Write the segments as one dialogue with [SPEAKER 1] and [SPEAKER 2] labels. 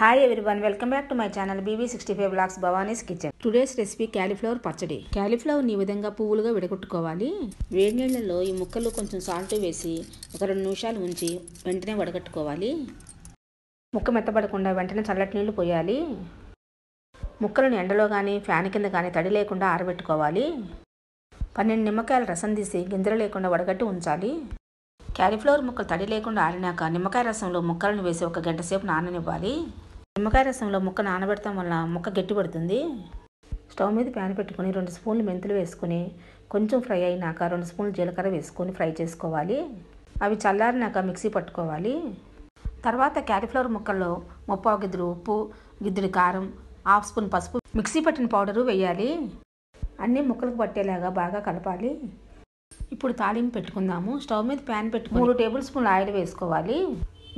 [SPEAKER 1] hi one welcome back to my channel BB sixty five blocks Bhavani's kitchen today's recipe cauliflower పచ్చడి క్యాలీఫ్లవర్ని ఈ విధంగా పువ్వులుగా విడగొట్టుకోవాలి వేడి నీళ్ళలో ఈ ముక్కలు కొంచెం సాల్ట్ వేసి ఒక రెండు నిమిషాలు ఉంచి వెంటనే వడగట్టుకోవాలి ముక్క మెత్తబడకుండా వెంటనే చల్లటి నీళ్లు పోయాలి ముక్కలను ఎండలో కానీ ఫ్యాన్ కింద కానీ తడి లేకుండా ఆరబెట్టుకోవాలి పన్నెండు నిమ్మకాయల రసం తీసి గింజలు లేకుండా వడగట్టి ఉంచాలి క్యాలీఫ్లవర్ ముక్కలు తడి లేకుండా ఆరినాక నిమ్మకాయ రసంలో ముక్కలను వేసి ఒక గంట సేపు నాననివ్వాలి నిమ్మకాయ రసంలో ముక్క నానబెడతాం వల్ల ముక్క గట్టిపడుతుంది స్టవ్ మీద ప్యాన్ పెట్టుకుని రెండు స్పూన్లు మెంతులు వేసుకుని కొంచెం ఫ్రై అయినాక రెండు స్పూన్లు జీలకర్ర వేసుకొని ఫ్రై చేసుకోవాలి అవి చల్లారినాక మిక్సీ పట్టుకోవాలి తర్వాత క్యాలీఫ్లవర్ ముక్కల్లో ముప్పావు గిద్దురు ఉప్పు గిద్దుడి కారం హాఫ్ స్పూన్ పసుపు మిక్సీ పట్టిన పౌడరు వేయాలి అన్నీ ముక్కలకు పట్టేలాగా బాగా కలపాలి ఇప్పుడు తాలింపు పెట్టుకుందాము స్టవ్ మీద ప్యాన్ పెట్టుకుని మూడు టేబుల్ స్పూన్ ఆయిల్ వేసుకోవాలి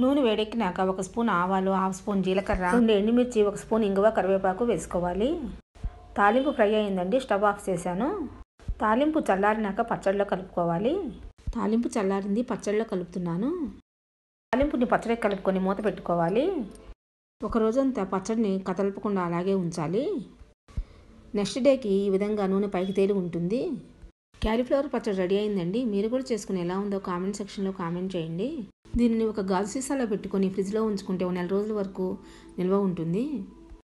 [SPEAKER 1] నూనె వేడెక్కినాక ఒక స్పూన్ ఆవాలు హాఫ్ స్పూన్ జీలకర్ర రెండు ఎండుమిర్చి ఒక స్పూన్ ఇంగువ కరివేపాకు వేసుకోవాలి తాలింపు ఫ్రై అయిందండి స్టవ్ ఆఫ్ చేశాను తాలింపు చల్లారినాక పచ్చడిలో కలుపుకోవాలి తాలింపు చల్లారింది పచ్చడిలో కలుపుతున్నాను తాలింపుని పచ్చడి కలుపుకొని మూత పెట్టుకోవాలి ఒక రోజంతా పచ్చడిని కదలపకుండా అలాగే ఉంచాలి నెక్స్ట్ డేకి ఈ విధంగా నూనె పైకి తేలి ఉంటుంది క్యాలీఫ్లవర్ పచ్చడి రెడీ అయిందండి మీరు కూడా చేసుకుని ఎలా ఉందో కామెంట్ సెక్షన్లో కామెంట్ చేయండి దీనిని ఒక గాజు సీసాలో పెట్టుకొని ఫ్రిడ్జ్లో ఉంచుకుంటే ఒక నెల రోజుల వరకు నిల్వ ఉంటుంది